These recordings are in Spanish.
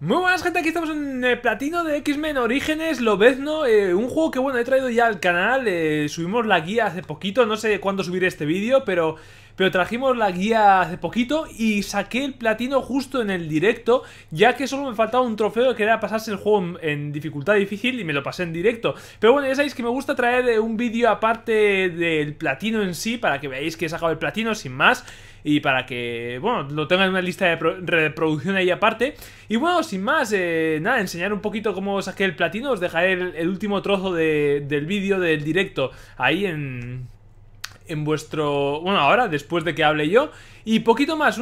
Muy buenas gente, aquí estamos en el platino de X-Men Orígenes, Lobezno, eh, un juego que bueno, he traído ya al canal, eh, subimos la guía hace poquito, no sé cuándo subiré este vídeo, pero, pero trajimos la guía hace poquito y saqué el platino justo en el directo, ya que solo me faltaba un trofeo que era pasarse el juego en dificultad difícil y me lo pasé en directo. Pero bueno, ya sabéis que me gusta traer eh, un vídeo aparte del platino en sí, para que veáis que he sacado el platino sin más y para que, bueno, lo tengan en una lista de reproducción ahí aparte. Y bueno, sin más, eh, nada, enseñar un poquito cómo saqué el platino, os dejaré el, el último trozo de, del vídeo del directo ahí en en vuestro... Bueno, ahora, después de que hable yo. Y poquito más,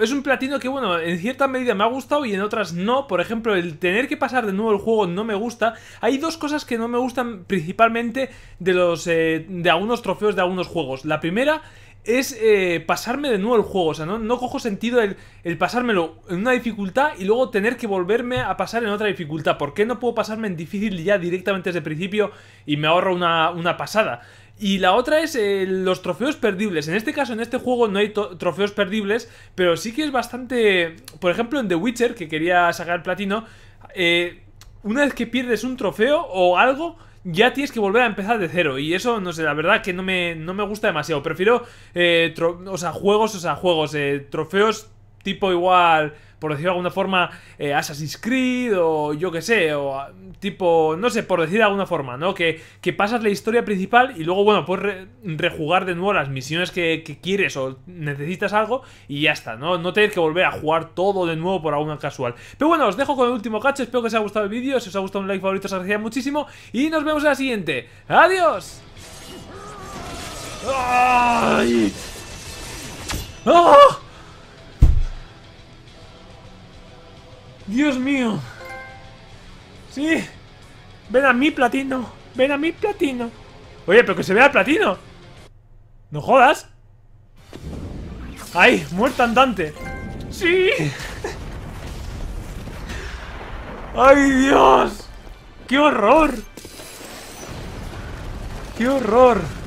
es un platino que, bueno, en cierta medida me ha gustado y en otras no. Por ejemplo, el tener que pasar de nuevo el juego no me gusta. Hay dos cosas que no me gustan principalmente de, los, eh, de algunos trofeos de algunos juegos. La primera es eh, pasarme de nuevo el juego. O sea, no, cojo sentido el, pasármelo en una dificultad y luego tener que volverme a pasar en otra dificultad. ¿Por qué no puedo pasarme en difícil ya directamente desde el principio y me ahorro una, una pasada? Y la otra es eh, los trofeos perdibles. En este caso, en este juego no hay trofeos perdibles, pero sí que es bastante... Por ejemplo, en The Witcher, que quería sacar platino, eh, una vez que pierdes un trofeo o algo, ya tienes que volver a empezar de cero. Y eso, no sé, la verdad que no me, no me gusta demasiado. Prefiero, eh, o sea, juegos, o sea, juegos, trofeos tipo igual por decir de alguna forma, eh, Assassin's Creed o yo qué sé, o ah, tipo, no sé, por decir de alguna forma, ¿no? Que, que pasas la historia principal y luego, bueno, puedes rejugar de nuevo las misiones que, quieres o necesitas algo y ya está, ¿no? No tener que volver a jugar todo de nuevo por alguna casual. Pero bueno, os dejo con el último cacho, espero que os haya gustado el vídeo, si os ha gustado un like favorito os agradecería muchísimo y nos vemos en la siguiente. ¡Adiós! ¡Ah! Dios mío. Sí. Ven a mi platino. Ven a mi platino. Oye, pero que se vea el platino. No jodas. ¡Ay! ¡Muerta andante! ¡Sí! ¡Ay, Dios! ¡Qué horror! ¡Qué horror!